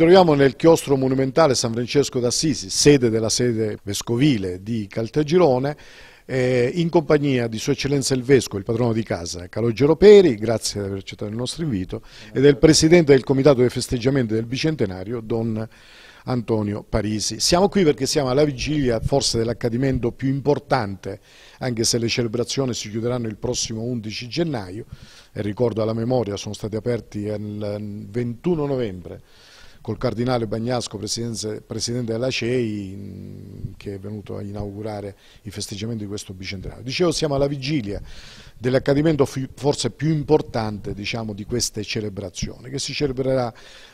troviamo nel chiostro monumentale San Francesco d'Assisi, sede della sede vescovile di Caltagirone, eh, in compagnia di Sua Eccellenza il Vescovo, il patrono di casa, Calogero Peri, grazie per aver accettato il nostro invito, e del Presidente del Comitato dei Festeggiamenti del Bicentenario, Don Antonio Parisi. Siamo qui perché siamo alla vigilia forse dell'accadimento più importante, anche se le celebrazioni si chiuderanno il prossimo 11 gennaio, e ricordo alla memoria sono stati aperti il 21 mm, novembre col cardinale Bagnasco, presidente della CEI, che è venuto a inaugurare i festeggiamenti di questo bicentenario. Dicevo, siamo alla vigilia dell'accadimento forse più importante diciamo, di queste celebrazioni, che si celebrerà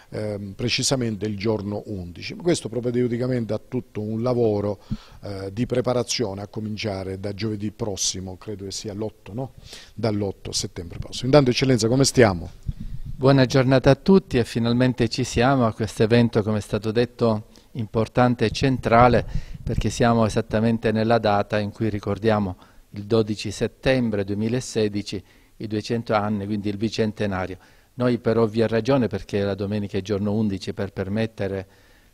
eh, precisamente il giorno 11. Questo propedeuticamente a tutto un lavoro eh, di preparazione a cominciare da giovedì prossimo, credo che sia l'8, no? dall'8 settembre prossimo. Intanto Eccellenza come stiamo? Buona giornata a tutti e finalmente ci siamo a questo evento, come è stato detto, importante e centrale perché siamo esattamente nella data in cui ricordiamo il 12 settembre 2016 i 200 anni, quindi il bicentenario. Noi per ovvia ragione, perché la domenica è giorno 11 per permettere,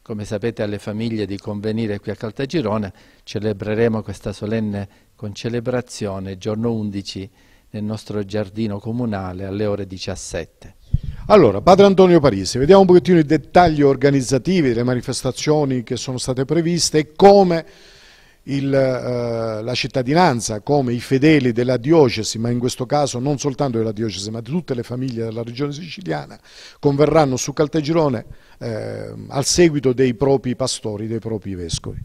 come sapete, alle famiglie di convenire qui a Caltagirone, celebreremo questa solenne concelebrazione giorno 11 nel nostro giardino comunale alle ore 17. Allora, Padre Antonio Parisi, vediamo un pochettino i dettagli organizzativi delle manifestazioni che sono state previste e come il, eh, la cittadinanza, come i fedeli della diocesi, ma in questo caso non soltanto della diocesi, ma di tutte le famiglie della regione siciliana, converranno su Caltagirone eh, al seguito dei propri pastori, dei propri vescovi.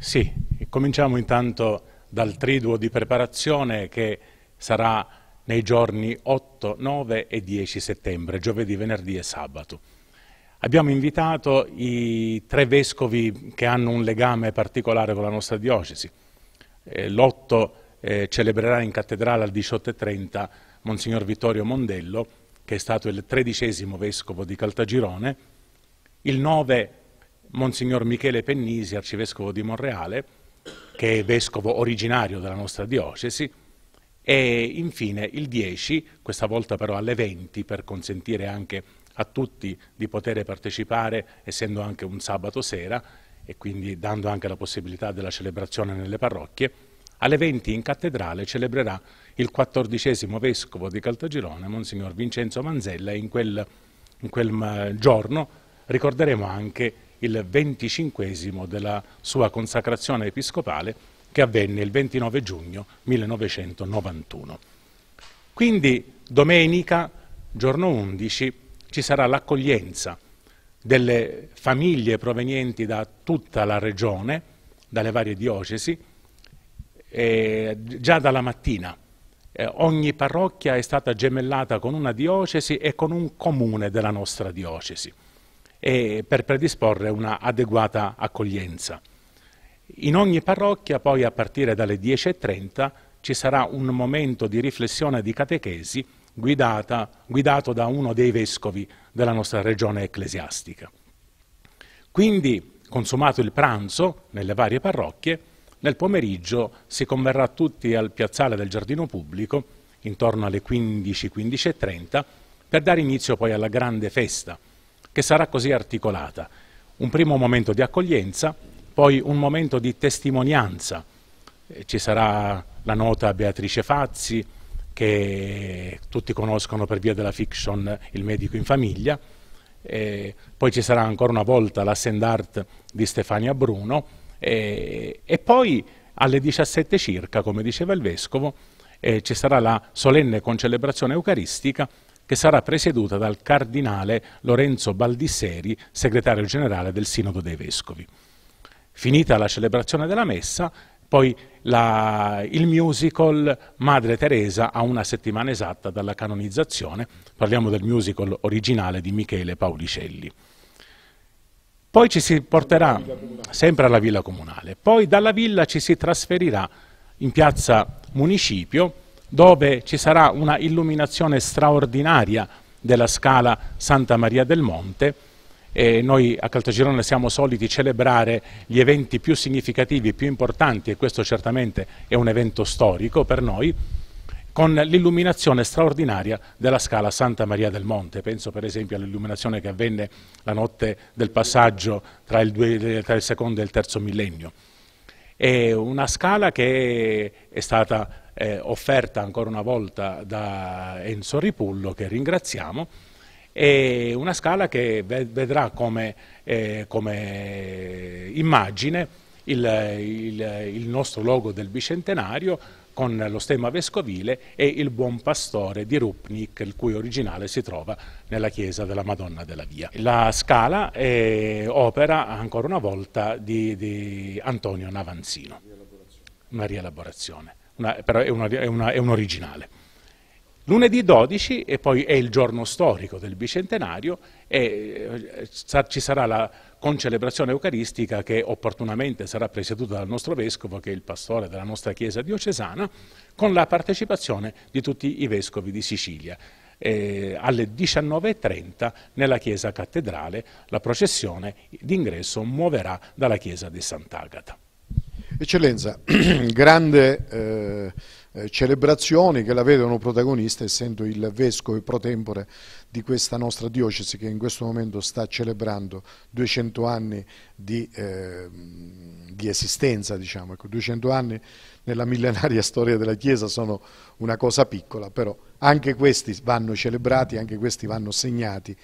Sì, cominciamo intanto dal triduo di preparazione che sarà nei giorni 8, 9 e 10 settembre, giovedì, venerdì e sabato. Abbiamo invitato i tre vescovi che hanno un legame particolare con la nostra diocesi. Eh, L'8 eh, celebrerà in cattedrale alle 18.30 Monsignor Vittorio Mondello, che è stato il tredicesimo vescovo di Caltagirone. Il 9 Monsignor Michele Pennisi, arcivescovo di Monreale, che è vescovo originario della nostra diocesi e infine il 10, questa volta però alle 20 per consentire anche a tutti di poter partecipare essendo anche un sabato sera e quindi dando anche la possibilità della celebrazione nelle parrocchie, alle 20 in cattedrale celebrerà il quattordicesimo vescovo di Caltagirone, Monsignor Vincenzo Manzella, e in quel, in quel giorno ricorderemo anche il venticinquesimo della sua consacrazione episcopale che avvenne il 29 giugno 1991. Quindi domenica, giorno 11, ci sarà l'accoglienza delle famiglie provenienti da tutta la regione, dalle varie diocesi, eh, già dalla mattina. Eh, ogni parrocchia è stata gemellata con una diocesi e con un comune della nostra diocesi per predisporre una adeguata accoglienza. In ogni parrocchia poi a partire dalle 10.30 ci sarà un momento di riflessione di catechesi guidata, guidato da uno dei vescovi della nostra regione ecclesiastica. Quindi, consumato il pranzo nelle varie parrocchie, nel pomeriggio si converrà tutti al piazzale del giardino pubblico, intorno alle 15-15.30, per dare inizio poi alla grande festa, che sarà così articolata. Un primo momento di accoglienza, poi un momento di testimonianza. Eh, ci sarà la nota Beatrice Fazzi, che tutti conoscono per via della fiction Il medico in famiglia, e eh, poi ci sarà ancora una volta la send art di Stefania Bruno e, eh, e poi alle 17 circa, come diceva il Vescovo, eh, ci sarà la solenne concelebrazione eucaristica che sarà presieduta dal Cardinale Lorenzo Baldisseri, segretario generale del Sinodo dei Vescovi. Finita la celebrazione della messa, poi la, il musical Madre Teresa a una settimana esatta dalla canonizzazione, parliamo del musical originale di Michele Paulicelli. Poi ci si porterà sempre alla villa comunale, poi dalla villa ci si trasferirà in piazza Municipio dove ci sarà una illuminazione straordinaria della scala Santa Maria del Monte e noi a Caltagirone siamo soliti celebrare gli eventi più significativi e più importanti e questo certamente è un evento storico per noi con l'illuminazione straordinaria della scala Santa Maria del Monte. Penso per esempio all'illuminazione che avvenne la notte del passaggio tra il, due, tra il secondo e il terzo millennio. È una scala che è stata eh, offerta ancora una volta da Enzo Ripullo, che ringraziamo, e una scala che vedrà come, eh, come immagine il, il, il nostro logo del bicentenario con lo stemma vescovile e il buon pastore di Rupnik, il cui originale si trova nella chiesa della Madonna della Via. La scala è opera ancora una volta di, di Antonio Navanzino, una rielaborazione, una, però è, una, è, una, è un originale. Lunedì 12 e poi è il giorno storico del bicentenario e eh, ci sarà la concelebrazione eucaristica che opportunamente sarà presieduta dal nostro vescovo che è il pastore della nostra chiesa diocesana con la partecipazione di tutti i vescovi di Sicilia. Eh, alle 19.30 nella chiesa cattedrale la processione d'ingresso muoverà dalla chiesa di Sant'Agata. Eccellenza, grande... Eh eh, celebrazioni che la vedono protagonista essendo il vescovo pro tempore di questa nostra diocesi che in questo momento sta celebrando 200 anni di, eh, di esistenza, diciamo. 200 ecco, anni nella millenaria storia della Chiesa sono una cosa piccola, però anche questi vanno celebrati, anche questi vanno segnati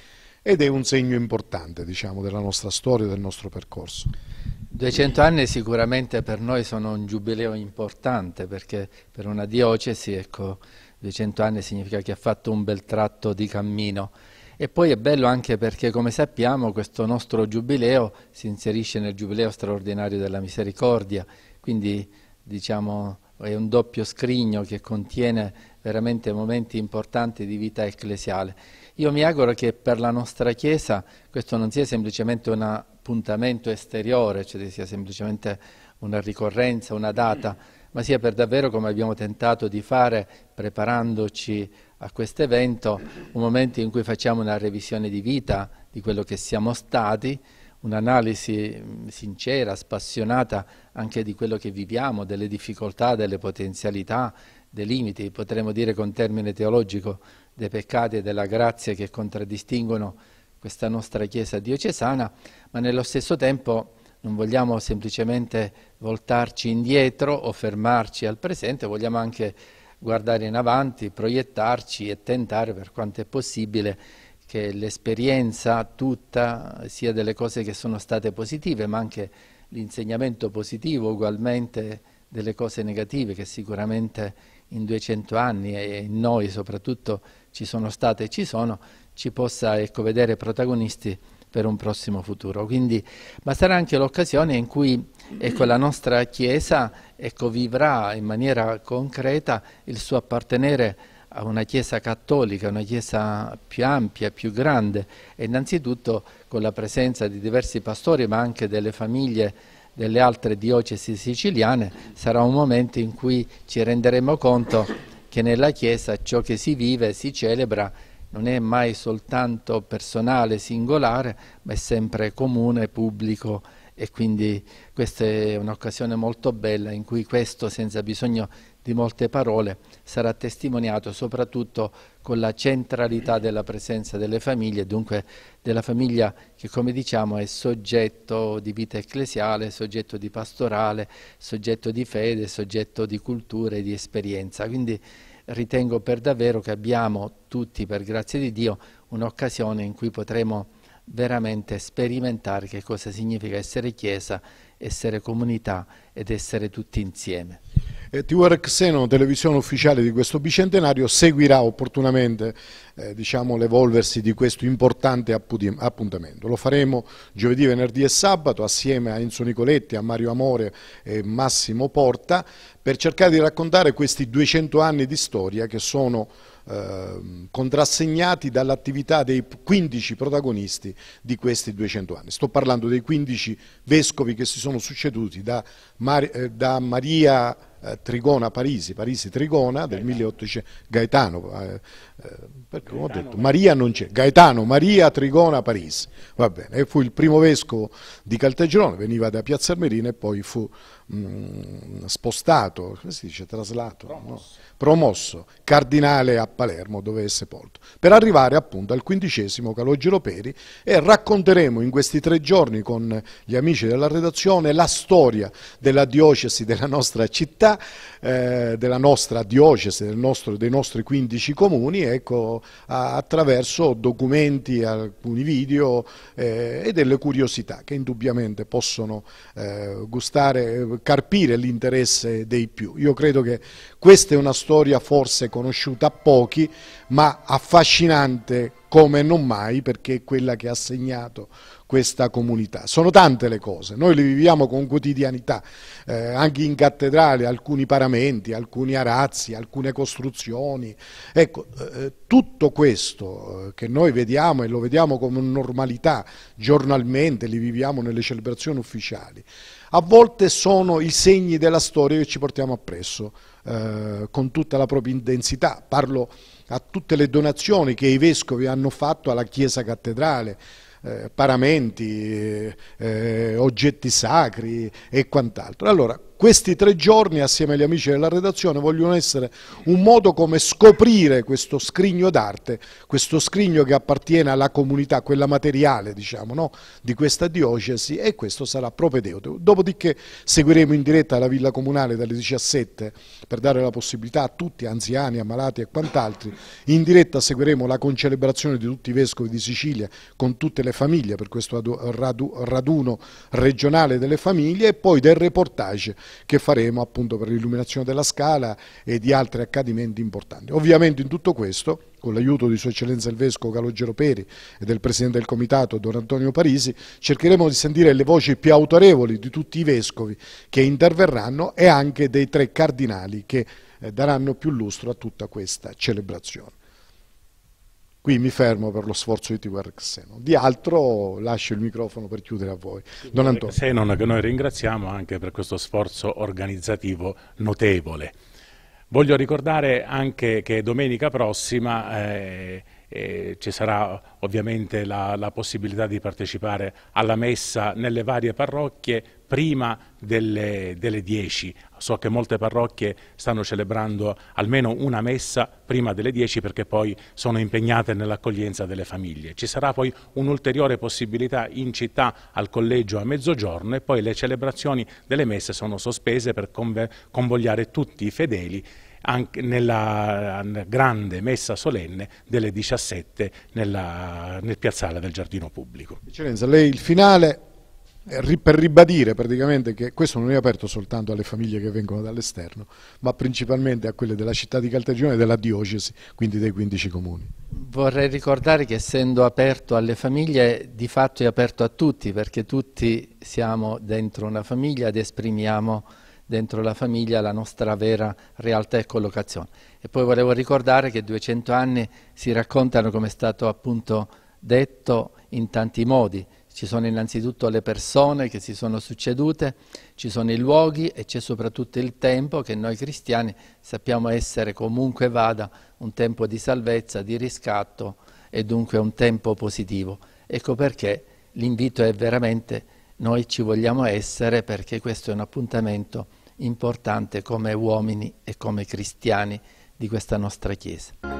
ed è un segno importante diciamo, della nostra storia, del nostro percorso. 200 anni sicuramente per noi sono un giubileo importante perché per una diocesi ecco, 200 anni significa che ha fatto un bel tratto di cammino e poi è bello anche perché come sappiamo questo nostro giubileo si inserisce nel giubileo straordinario della misericordia quindi diciamo è un doppio scrigno che contiene veramente momenti importanti di vita ecclesiale. Io mi auguro che per la nostra Chiesa questo non sia semplicemente un appuntamento esteriore, cioè sia semplicemente una ricorrenza, una data, ma sia per davvero, come abbiamo tentato di fare preparandoci a questo evento, un momento in cui facciamo una revisione di vita, di quello che siamo stati, un'analisi mm, sincera, spassionata anche di quello che viviamo, delle difficoltà, delle potenzialità, dei limiti, potremmo dire con termine teologico, dei peccati e della grazia che contraddistinguono questa nostra Chiesa diocesana, ma nello stesso tempo non vogliamo semplicemente voltarci indietro o fermarci al presente, vogliamo anche guardare in avanti, proiettarci e tentare per quanto è possibile che l'esperienza tutta, sia delle cose che sono state positive, ma anche l'insegnamento positivo ugualmente delle cose negative che sicuramente in 200 anni e in noi soprattutto ci sono state e ci sono, ci possa ecco, vedere protagonisti per un prossimo futuro. Quindi, ma sarà anche l'occasione in cui ecco, la nostra Chiesa ecco, vivrà in maniera concreta il suo appartenere a a una Chiesa cattolica, una Chiesa più ampia, più grande e innanzitutto con la presenza di diversi pastori ma anche delle famiglie delle altre diocesi siciliane sarà un momento in cui ci renderemo conto che nella Chiesa ciò che si vive, si celebra non è mai soltanto personale, singolare, ma è sempre comune, pubblico e quindi questa è un'occasione molto bella in cui questo senza bisogno di molte parole, sarà testimoniato soprattutto con la centralità della presenza delle famiglie, dunque della famiglia che come diciamo è soggetto di vita ecclesiale, soggetto di pastorale, soggetto di fede, soggetto di cultura e di esperienza. Quindi ritengo per davvero che abbiamo tutti, per grazia di Dio, un'occasione in cui potremo veramente sperimentare che cosa significa essere Chiesa, essere comunità ed essere tutti insieme. Eh, TVR Xeno, televisione ufficiale di questo bicentenario, seguirà opportunamente eh, diciamo, l'evolversi di questo importante appuntamento. Lo faremo giovedì, venerdì e sabato assieme a Enzo Nicoletti, a Mario Amore e Massimo Porta per cercare di raccontare questi 200 anni di storia che sono ehm, contrassegnati dall'attività dei 15 protagonisti di questi 200 anni. Sto parlando dei 15 vescovi che si sono succeduti da, Mar eh, da Maria eh, Trigona Parisi, Parisi Trigona del 1800, Gaetano, eh, eh Gaetano detto, Maria non c'è, Gaetano Maria Trigona Parisi, va bene, e fu il primo vescovo di Caltagirone, veniva da Piazza Armerina e poi fu mh, mm, spostato, come si dice, traslato, promosso. No? promosso. cardinale a Palermo dove è sepolto, per arrivare appunto al quindicesimo Calogero Peri e racconteremo in questi tre giorni con gli amici della redazione la storia della diocesi della nostra città, eh, della nostra diocesi, del nostro, dei nostri 15 comuni, ecco, attraverso documenti, alcuni video eh, e delle curiosità che indubbiamente possono eh, gustare eh, carpire l'interesse dei più. Io credo che questa è una storia forse conosciuta a pochi, ma affascinante come non mai perché è quella che ha segnato questa comunità. Sono tante le cose, noi le viviamo con quotidianità, eh, anche in cattedrale alcuni paramenti, alcuni arazzi, alcune costruzioni. Ecco, eh, eh tutto questo eh, che noi vediamo e lo vediamo come normalità giornalmente, li viviamo nelle celebrazioni ufficiali a volte sono i segni della storia che ci portiamo appresso eh, con tutta la propria intensità. Parlo a tutte le donazioni che i vescovi hanno fatto alla chiesa cattedrale, eh, paramenti, eh, eh oggetti sacri e quant'altro. Allora, questi tre giorni assieme agli amici della redazione vogliono essere un modo come scoprire questo scrigno d'arte, questo scrigno che appartiene alla comunità, quella materiale diciamo, no? di questa diocesi e questo sarà propedeutico. Dopodiché seguiremo in diretta la Villa Comunale dalle 17 per dare la possibilità a tutti, anziani, ammalati e quant'altri, in diretta seguiremo la concelebrazione di tutti i vescovi di Sicilia con tutte le famiglie per questo raduno regionale delle famiglie e poi del reportage che faremo appunto per l'illuminazione della scala e di altri accadimenti importanti. Ovviamente in tutto questo con l'aiuto di Sua Eccellenza il Vescovo Calogero Peri e del Presidente del Comitato Don Antonio Parisi, cercheremo di sentire le voci più autorevoli di tutti i Vescovi che interverranno e anche dei tre cardinali che eh, daranno più lustro a tutta questa celebrazione. Qui mi fermo per lo sforzo di Tiguar Xeno. Di altro lascio il microfono per chiudere a voi. Don Antonio. Xenon che noi ringraziamo anche per questo sforzo organizzativo notevole. Voglio ricordare anche che domenica prossima eh, eh, ci sarà ovviamente la, la, possibilità di partecipare alla messa nelle varie parrocchie prima delle, delle 10. So che molte parrocchie stanno celebrando almeno una messa prima delle 10 perché poi sono impegnate nell'accoglienza delle famiglie. Ci sarà poi un'ulteriore possibilità in città al collegio a mezzogiorno e poi le celebrazioni delle messe sono sospese per convogliare tutti i fedeli anche nella grande messa solenne delle 17 nella, nel piazzale del giardino pubblico. Eccellenza, lei il finale eh, per ribadire praticamente che questo non è aperto soltanto alle famiglie che vengono dall'esterno, ma principalmente a quelle della città di Caltagirone e della diocesi, quindi dei 15 comuni. Vorrei ricordare che essendo aperto alle famiglie, di fatto è aperto a tutti, perché tutti siamo dentro una famiglia ed esprimiamo dentro la famiglia la nostra vera realtà e collocazione. E poi volevo ricordare che 200 anni si raccontano come è stato appunto detto in tanti modi. Ci sono innanzitutto le persone che si sono succedute, ci sono i luoghi e c'è soprattutto il tempo che noi cristiani sappiamo essere comunque vada un tempo di salvezza, di riscatto e dunque un tempo positivo. Ecco perché l'invito è veramente noi ci vogliamo essere perché questo è un appuntamento importante come uomini e come cristiani di questa nostra Chiesa.